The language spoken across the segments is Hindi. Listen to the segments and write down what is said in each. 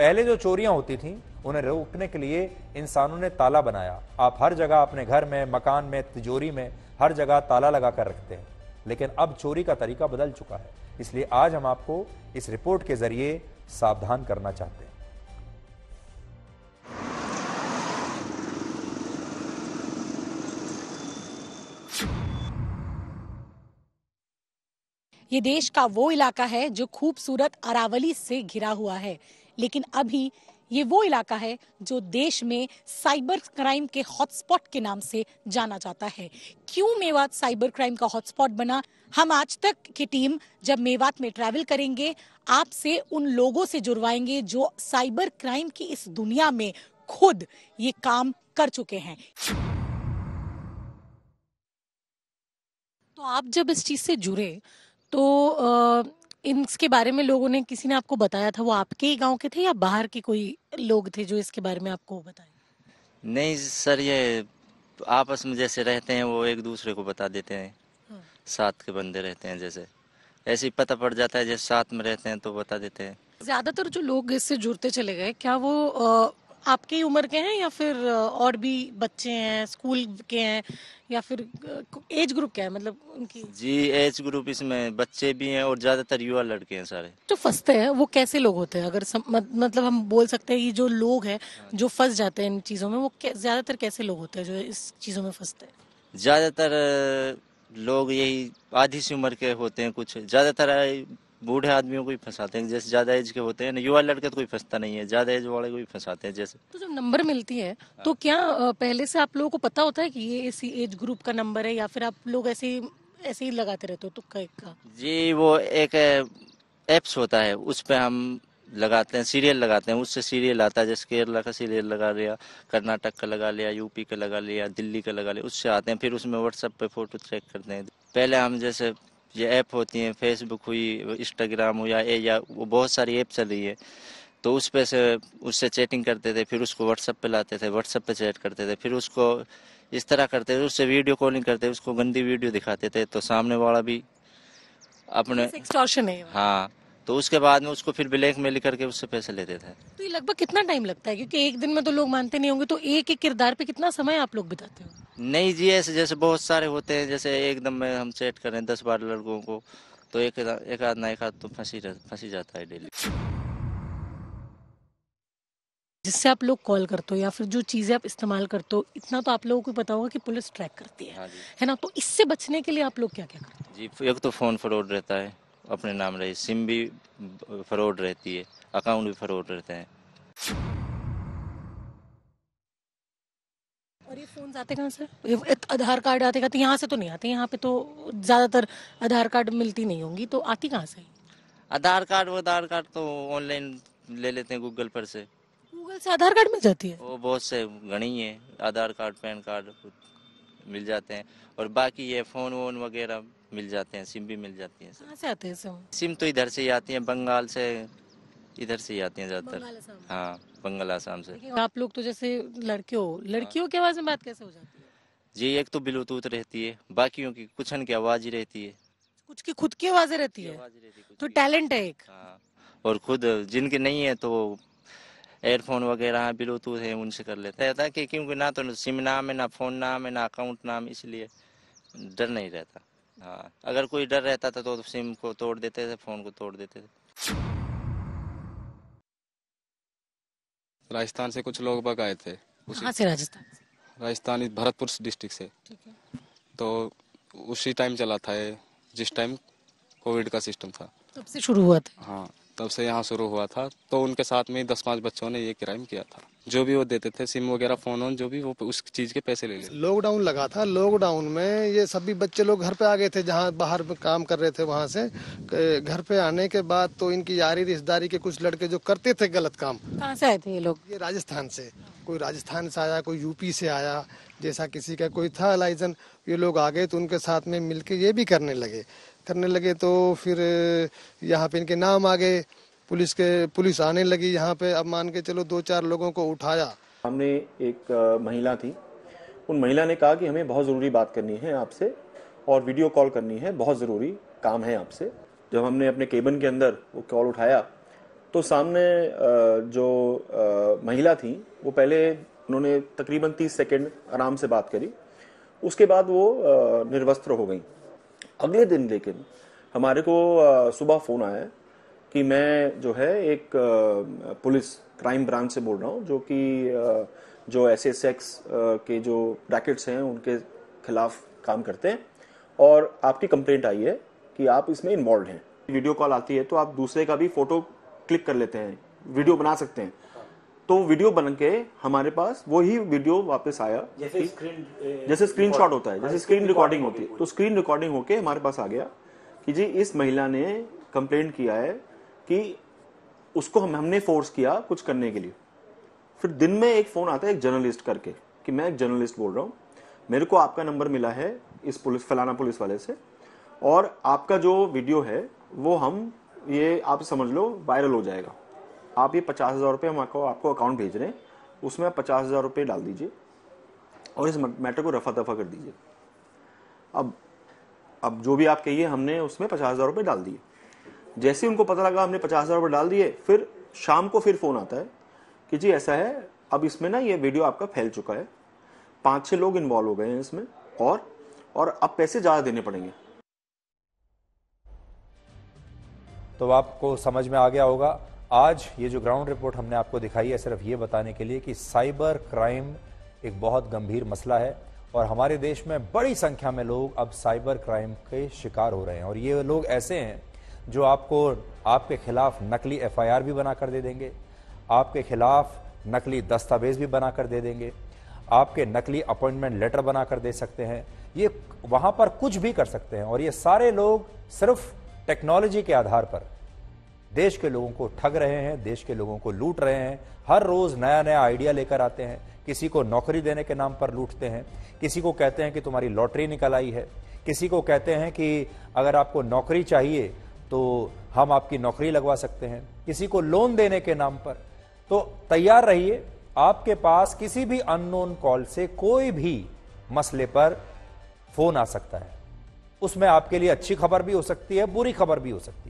पहले जो चोरियां होती थी उन्हें रोकने के लिए इंसानों ने ताला बनाया आप हर जगह अपने घर में मकान में तिजोरी में हर जगह ताला लगा कर रखते हैं लेकिन अब चोरी का तरीका बदल चुका है इसलिए आज हम आपको इस रिपोर्ट के जरिए सावधान करना चाहते हैं ये देश का वो इलाका है जो खूबसूरत अरावली से घिरा हुआ है लेकिन अभी ये वो इलाका है जो देश में साइबर क्राइम के हॉटस्पॉट के नाम से जाना जाता है क्यों मेवात साइबर क्राइम का हॉटस्पॉट बना हम आज तक की टीम जब मेवात में ट्रैवल करेंगे आपसे उन लोगों से जुड़वाएंगे जो साइबर क्राइम की इस दुनिया में खुद ये काम कर चुके हैं तो आप जब इस चीज से जुड़े तो इनके बारे में लोगों ने किसी ने आपको बताया था वो आपके ही गांव के थे या बाहर के कोई लोग थे जो इसके बारे में आपको बताया नहीं सर ये आपस में जैसे रहते हैं वो एक दूसरे को बता देते हैं हाँ। साथ के बंदे रहते हैं जैसे ऐसे ही पता पड़ जाता है जैसे साथ में रहते हैं तो बता देते हैं ज्यादातर जो लोग इससे जुड़ते चले गए क्या वो आपकी उम्र के हैं या फिर और भी बच्चे हैं स्कूल के हैं या फिर एज ग्रुप क्या है मतलब उनकी जी एज ग्रुप इसमें बच्चे भी हैं और ज्यादातर युवा लड़के हैं सारे जो फंसते हैं वो कैसे लोग होते हैं अगर सम, मतलब हम बोल सकते हैं ये जो लोग हैं हाँ। जो फंस जाते हैं इन चीजों में वो ज्यादातर कैसे लोग होते हैं जो इस चीजों में फंसते हैं ज्यादातर लोग यही आधी सी उम्र के होते हैं कुछ ज्यादातर बूढ़े आदमियों को ही फंसाते हैं जैसे ज्यादा एज के होते हैं ना युवा लड़के तो कोई फंसता नहीं है ज्यादा एज वाले को ही फंसाते हैं जैसे तो जब नंबर मिलती है हाँ। तो क्या पहले से आप लोगों को पता होता है कि ये इसी एज ग्रुप का नंबर है या फिर आप लोग ऐसे ऐसे ही लगाते रहते हो तो का जी वो एक एप्स होता है उस पर हम लगाते हैं सीरियल लगाते हैं उससे सीरियल आता है जैसे केरला का सीरियल लगा लिया कर्नाटक का लगा लिया यूपी का लगा लिया दिल्ली का लगा लिया उससे आते हैं फिर उसमें व्हाट्सएप पे फोटो चेक करते हैं पहले हम जैसे ये ऐप होती हैं फेसबुक हुई इंस्टाग्राम हुआ ए या वो बहुत सारी ऐप चल रही है तो उस पर से उससे चैटिंग करते थे फिर उसको व्हाट्सअप पे लाते थे व्हाट्सअप पे चैट करते थे फिर उसको इस तरह करते थे उससे वीडियो कॉलिंग करते उसको गंदी वीडियो दिखाते थे तो सामने वाला भी अपने हाँ तो उसके बाद में उसको फिर ब्लैक मेल करके उससे पैसे लेते थे तो ये लगभग कितना टाइम लगता है क्योंकि एक दिन में तो लोग मानते नहीं होंगे तो एक एक किरदार पे कितना समय आप लोग बिताते हो नहीं जी ऐसे जैसे बहुत सारे होते हैं जैसे एकदम में हम सेट करें दस बारह लड़कों को तो एक एक आध ना एक आध तो फंसी फंसी जाता है डेली जिससे आप लोग कॉल करते हो या फिर जो चीज़ें आप इस्तेमाल करते हो इतना तो आप लोगों को पता होगा कि पुलिस ट्रैक करती है हाँ है ना तो इससे बचने के लिए आप लोग क्या क्या करते हैं जी एक तो फ़ोन फ्रॉड रहता है अपने नाम रही सिम भी फ्रॉड रहती है अकाउंट भी फ्रॉड रहते हैं फॉर्म आते कहाँ से आधार कार्ड आते कहते यहाँ से तो नहीं आते यहाँ पे तो ज़्यादातर आधार कार्ड मिलती नहीं होंगी तो आती कहाँ से आधार कार्ड आधार कार्ड तो ऑनलाइन ले लेते हैं गूगल पर से गूगल से आधार कार्ड मिल जाती है वो बहुत से घनी है आधार कार्ड पैन कार्ड मिल जाते हैं और बाकी ये फोन वोन वगैरह मिल जाते हैं सिम भी मिल जाती है सिम तो इधर से ही आती है बंगाल से इधर से ही आती हैं ज़्यादातर हाँ बंगाल आसाम से आप लोग तो जैसे लड़के हो हाँ। लड़कियों की आवाज़ में बात कैसे हो जाती है जी एक तो ब्लूटूथ रहती है बाकी की कुछ की आवाज़ ही रहती है कुछ की खुद की आवाज़ें रहती है तो टैलेंट है एक हाँ, और खुद जिनके नहीं है तो एयरफोन वगैरह ब्लूटूथ है उनसे कर लेते हैं ताकि क्योंकि ना तो सिम नाम है ना फ़ोन नाम है ना अकाउंट नाम इसलिए डर नहीं रहता हाँ अगर कोई डर रहता था तो सिम को तोड़ देते थे फ़ोन को तोड़ देते थे राजस्थान से कुछ लोग आए थे कहाँ से राजस्थान राजस्थान भरतपुर डिस्ट्रिक्ट से तो उसी टाइम चला था ये जिस टाइम कोविड का सिस्टम था तब से शुरू हुआ था हाँ तब से यहाँ शुरू हुआ था तो उनके साथ में दस पाँच बच्चों ने ये क्राइम किया था जो भी वो देते थे सिम वगैरह फोन ऑन जो भी वो उस चीज के पैसे ले लेते लॉकडाउन लगा था लॉकडाउन में ये सभी बच्चे लोग घर पे आ गए थे जहाँ बाहर काम कर रहे थे वहाँ से घर पे आने के बाद तो इनकी यारी रिश्तेदारी के कुछ लड़के जो करते थे गलत काम कहाँ से आए थे ये लोग ये राजस्थान से कोई राजस्थान से आया कोई यूपी से आया जैसा किसी का कोई था लाइजन ये लोग आ गए तो उनके साथ में मिलके ये भी करने लगे करने लगे तो फिर यहाँ पे इनके नाम आ गए पुलिस के पुलिस आने लगी यहाँ पे अब मान के चलो दो चार लोगों को उठाया हमने एक महिला थी उन महिला ने कहा कि हमें बहुत ज़रूरी बात करनी है आपसे और वीडियो कॉल करनी है बहुत ज़रूरी काम है आपसे जब हमने अपने केबन के अंदर वो कॉल उठाया तो सामने जो महिला थी वो पहले उन्होंने तकरीबन तीस सेकेंड आराम से बात करी उसके बाद वो निर्वस्त्र हो गई अगले दिन लेकिन हमारे को सुबह फ़ोन आया कि मैं जो है एक पुलिस क्राइम ब्रांच से बोल रहा हूँ जो कि जो ऐसे सेक्स के जो रैकेट्स हैं उनके खिलाफ काम करते हैं और आपकी कंप्लेंट आई है कि आप इसमें इन्वॉल्व हैं वीडियो कॉल आती है तो आप दूसरे का भी फोटो क्लिक कर लेते हैं वीडियो बना सकते हैं तो वीडियो बन के हमारे पास वही वीडियो वापस आया जैसे स्क्रीन जैसे शॉट होता है जैसे स्क्रीन रिकॉर्डिंग होती है तो स्क्रीन रिकॉर्डिंग होके हमारे पास आ गया कि जी इस महिला ने कंप्लेन किया है कि उसको हम हमने फोर्स किया कुछ करने के लिए फिर दिन में एक फ़ोन आता है एक जर्नलिस्ट करके कि मैं एक जर्नलिस्ट बोल रहा हूँ मेरे को आपका नंबर मिला है इस पुलिस फलाना पुलिस वाले से और आपका जो वीडियो है वो हम ये आप समझ लो वायरल हो जाएगा आप ये पचास हज़ार रुपये हम आपको आपको अकाउंट भेज रहे हैं उसमें आप पचास हज़ार रुपये डाल दीजिए और इस मैटर को रफा दफा कर दीजिए अब अब जो भी आप कहिए हमने उसमें पचास हज़ार रुपये डाल दिए जैसे उनको पता लगा हमने पचास हज़ार रुपये डाल दिए फिर शाम को फिर फ़ोन आता है कि जी ऐसा है अब इसमें ना ये वीडियो आपका फैल चुका है पाँच छः लोग इन्वॉल्व हो गए हैं इसमें और और अब पैसे ज़्यादा देने पड़ेंगे तो आपको समझ में आ गया होगा आज ये जो ग्राउंड रिपोर्ट हमने आपको दिखाई है सिर्फ ये बताने के लिए कि साइबर क्राइम एक बहुत गंभीर मसला है और हमारे देश में बड़ी संख्या में लोग अब साइबर क्राइम के शिकार हो रहे हैं और ये लोग ऐसे हैं जो आपको आपके खिलाफ नकली एफआईआर भी बना कर दे देंगे आपके खिलाफ नकली दस्तावेज भी बना कर दे देंगे आपके नकली अपॉइंटमेंट लेटर बना कर दे सकते हैं ये वहाँ पर कुछ भी कर सकते हैं और ये सारे लोग सिर्फ टेक्नोलॉजी के आधार पर देश के लोगों को ठग रहे हैं देश के लोगों को लूट रहे हैं हर रोज नया नया आइडिया लेकर आते हैं किसी को नौकरी देने के नाम पर लूटते हैं किसी को कहते हैं कि तुम्हारी लॉटरी निकल आई है किसी को कहते हैं कि अगर आपको नौकरी चाहिए तो हम आपकी नौकरी लगवा सकते हैं किसी को लोन देने के नाम पर तो तैयार रहिए आपके पास किसी भी अननोन कॉल से कोई भी मसले पर फोन आ सकता है उसमें आपके लिए अच्छी खबर भी हो सकती है बुरी खबर भी हो सकती है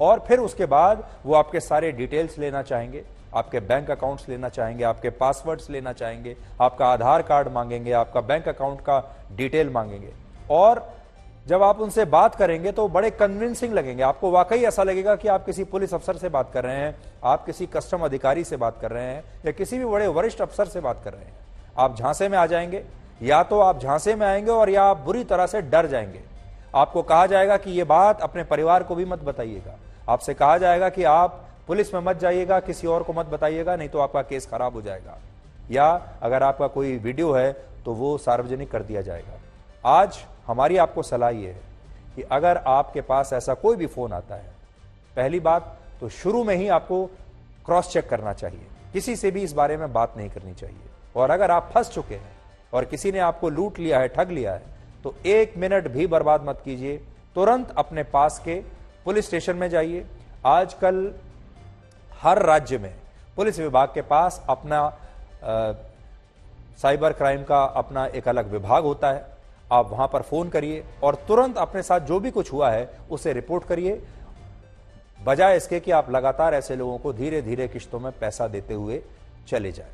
और फिर उसके बाद वो आपके सारे डिटेल्स लेना चाहेंगे आपके बैंक अकाउंट्स लेना चाहेंगे आपके पासवर्ड्स लेना चाहेंगे आपका आधार कार्ड मांगेंगे आपका बैंक अकाउंट का डिटेल मांगेंगे और जब आप उनसे बात करेंगे तो बड़े कन्विंसिंग लगेंगे आपको वाकई ऐसा लगेगा कि आप किसी पुलिस अफसर से बात कर रहे हैं आप किसी कस्टम अधिकारी से बात कर रहे हैं या किसी भी बड़े वरिष्ठ अफसर से बात कर रहे हैं आप झांसे में आ जाएंगे या तो आप झांसे में आएंगे और या आप बुरी तरह से डर जाएंगे आपको कहा जाएगा कि ये बात अपने परिवार को भी मत बताइएगा आपसे कहा जाएगा कि आप पुलिस में मत जाइएगा किसी और को मत बताइएगा नहीं तो आपका केस खराब हो जाएगा या अगर आपका कोई वीडियो है तो वो सार्वजनिक कर दिया जाएगा आज हमारी आपको सलाह ये है कि अगर आपके पास ऐसा कोई भी फोन आता है पहली बात तो शुरू में ही आपको क्रॉस चेक करना चाहिए किसी से भी इस बारे में बात नहीं करनी चाहिए और अगर आप फंस चुके हैं और किसी ने आपको लूट लिया है ठग लिया है तो एक मिनट भी बर्बाद मत कीजिए तुरंत अपने पास के पुलिस स्टेशन में जाइए आजकल हर राज्य में पुलिस विभाग के पास अपना आ, साइबर क्राइम का अपना एक अलग विभाग होता है आप वहां पर फोन करिए और तुरंत अपने साथ जो भी कुछ हुआ है उसे रिपोर्ट करिए बजाय इसके कि आप लगातार ऐसे लोगों को धीरे धीरे किश्तों में पैसा देते हुए चले जाए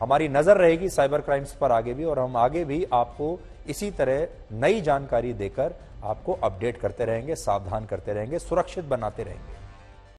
हमारी नजर रहेगी साइबर क्राइम्स पर आगे भी और हम आगे भी आपको इसी तरह नई जानकारी देकर आपको अपडेट करते रहेंगे सावधान करते रहेंगे सुरक्षित बनाते रहेंगे